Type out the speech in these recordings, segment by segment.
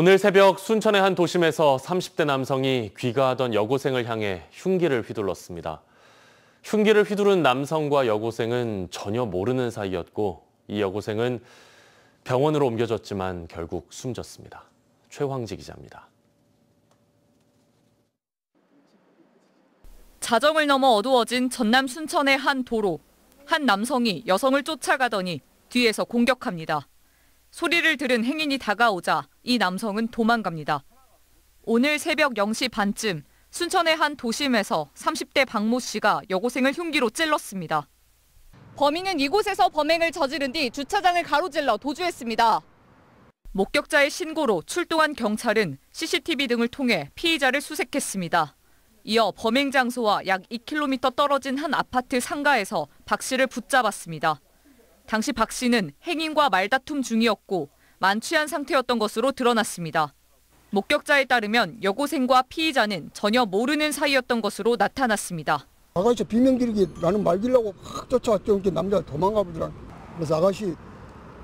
오늘 새벽 순천의 한 도심에서 30대 남성이 귀가하던 여고생을 향해 흉기를 휘둘렀습니다. 흉기를 휘두른 남성과 여고생은 전혀 모르는 사이였고 이 여고생은 병원으로 옮겨졌지만 결국 숨졌습니다. 최황지 기자입니다. 자정을 넘어 어두워진 전남 순천의 한 도로. 한 남성이 여성을 쫓아가더니 뒤에서 공격합니다. 소리를 들은 행인이 다가오자 이 남성은 도망갑니다. 오늘 새벽 0시 반쯤 순천의 한 도심에서 30대 박모 씨가 여고생을 흉기로 찔렀습니다. 범인은 이곳에서 범행을 저지른 뒤 주차장을 가로질러 도주했습니다. 목격자의 신고로 출동한 경찰은 CCTV 등을 통해 피의자를 수색했습니다. 이어 범행 장소와 약 2km 떨어진 한 아파트 상가에서 박 씨를 붙잡았습니다. 당시 박 씨는 행인과 말다툼 중이었고 만취한 상태였던 것으로 드러났습니다. 목격자에 따르면 여고생과 피의자는 전혀 모르는 사이였던 것으로 나타났습니다. 아가씨 비명 지르기 나는 말 길라고 확 쫓아왔죠. 이렇게 남자 도망가 보더라. 그래서 아가씨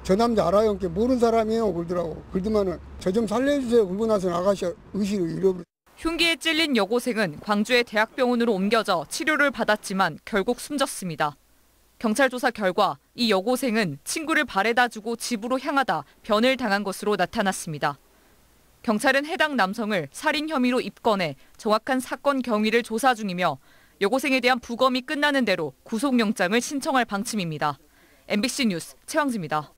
저 남자 알아요. 이렇게 모르는 사람이에요. 그러더라고. 그러더만은 저 좀 살려주세요. 그고나서 아가씨 의식을 잃어버렸 흉기에 찔린 여고생은 광주의 대학병원으로 옮겨져 치료를 받았지만 결국 숨졌습니다. 경찰 조사 결과 이 여고생은 친구를 발에다 주고 집으로 향하다 변을 당한 것으로 나타났습니다. 경찰은 해당 남성을 살인 혐의로 입건해 정확한 사건 경위를 조사 중이며 여고생에 대한 부검이 끝나는 대로 구속영장을 신청할 방침입니다. MBC 뉴스 최황지입니다.